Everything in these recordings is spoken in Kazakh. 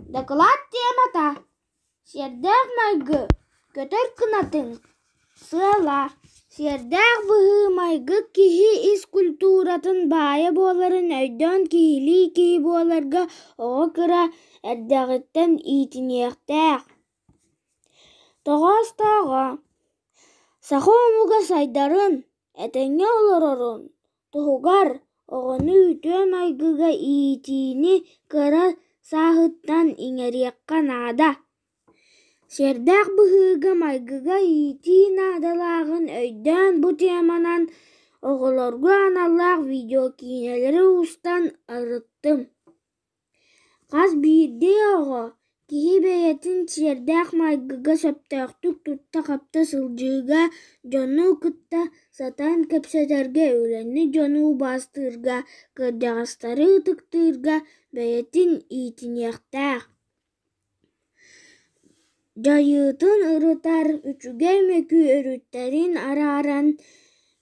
Доклад темата. Сирдәк майгы, көтөр кынатын. Сыалар. Сирдәк бұғы майгы кихи из культуратын байы боларын өйдөн кихили кей боларға оғы кыра әддәғіттен итінектәк. Тоғас тағы. Сахо муга сайдарын, әтәңе олорорын. Тұғығар, оғыны үтөм айгыға иетіне кыра сағыттан иңерекка қанада сердак быһыыга майгыга иити адалағын өйден бұ теманан оголоргу аналлаах видео кейінелері ұстан ырыттым Қаз биирдей оғы киһи бэйэтин чиэрдээх майгыга сөптөөхтүк тутта хапта сылдьыыга дьонуу кытта сатан кэпсэтэргэ үлэнни дьонуу баастыырга кырдаҕастары тыктыырга бэйэтин иитиниэхтээх жайыытын ырытар үчүгэй мөкү өрүттэрин арааран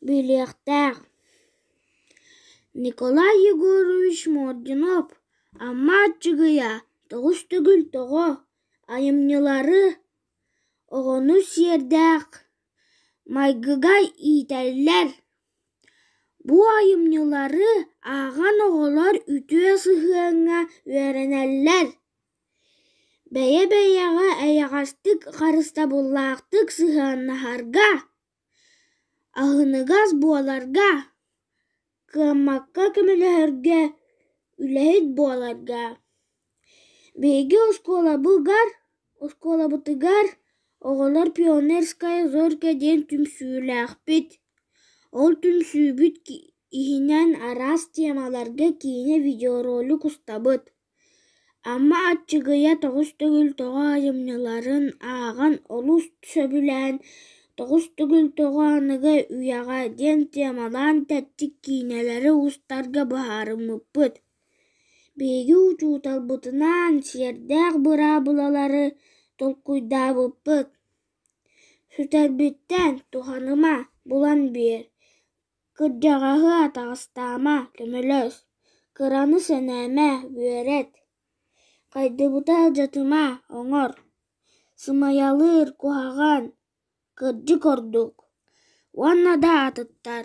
билиэхтээх николай егорович мордюнов амма тоғыз түгіл тоғо айымнылары оғону сиердәк майгыгай итәлләр бу айымнылары аған оғолар үтүе сыһыаңа үәренәлләр бәйе бәйяға әйағастык қарыста боллақтык сыһаннахарга агыныгаз буаларга кымакка кемелерге үләйт буаларга Беги оскола бұлгар, оскола бұтыгар, оғолар пионерская зорка ден түмсүйлі бит. Ол бүт ихинен арас темаларға кейіне видеоролик ұстабыт. Амма атчығыя тоғыз түгіл тоға ажымныларын аған олус сөбілән, тоғыз түгіл тоға аныға уяға ден темалан тәттік кейінелері ұстарға бағарымыппыт бейю чууталбытынан сиэрдээх быра булалары толкуйдаабыппыт сүтэрбиттэн туханыма булан биэр кырдьаҕаһы атаҕастаама көмөлөс кыраны сэнээмэ үөрэт кайдыбыта жатыма оңор сымаялыыр куһаҕан кырдьык ордук уанна атыттар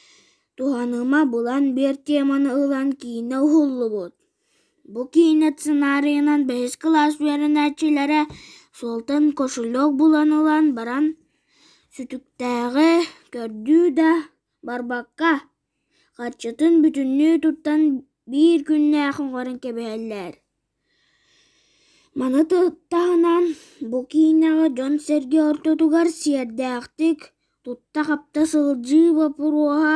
тууганыма булан бир теманы ылан кино ууубу бу кино сценаринан беш класс рначилер солтан кошелек булан ылан баран сүтүктөгү көрдү да барбакка качытын бүтүнү туттан бир маны күннкебеер мананбу кин он серге туга сиердеактик тутта каптаылжы оуруа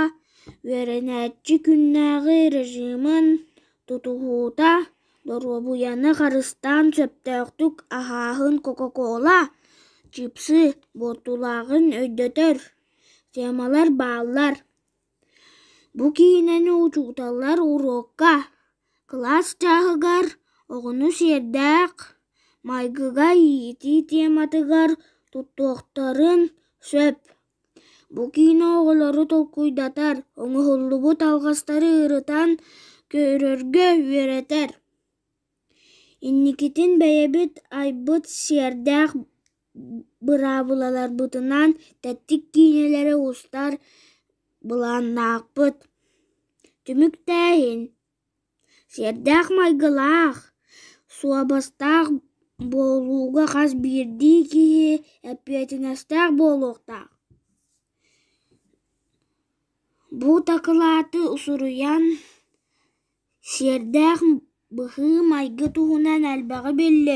веренәтчі күннәғы режимін тутуғута доробуяны қарыстан сөптөктүк ағағын кока кола чипсы ботулагын өйдөтөр темалар бааллар бу кийинен учукталар урокка класс чагыгар оғыны сердак майгыга ти тематыгар туттуктарын сөп Бу кино оңы толкуйдатар, бұт талгастары ырытан көрөргө өретер. Инникитин бәйебіт айбыт бұра бұлалар бұтынан тәттік кейнелері ұстар бұлан нақпыт. Түмік тәйін. Сердәк майгылақ, суабастақ болуға қаз бірді кейі әпетінастақ болуқтақ. Бұтақылаты ұсыруян сердәң бұхы майғы туғынан әлбағы белі.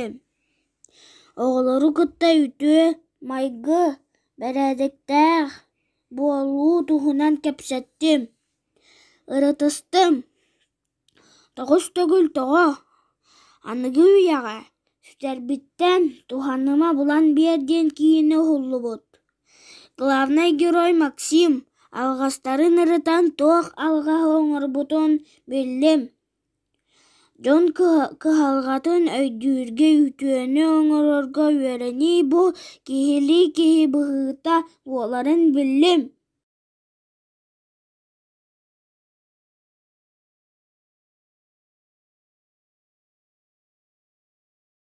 Оғылыру күтті үті майғы бәрәдіктәң болу туғынан кәпсәттім. Үрытыстым. Тоғыс төгіл тоғы. Анығы ұяға. Сүтәрбіттен туғаныма бұлан берден кейіні ұлы бұд. Главный герой Максим – алғастарын ырытан тоқ алға оңыр бутон беллем. Жон кыхалгатын өйдүүрге үтүөнү оңорорго үөрени бу кихили кихи быхыта оларын биллем.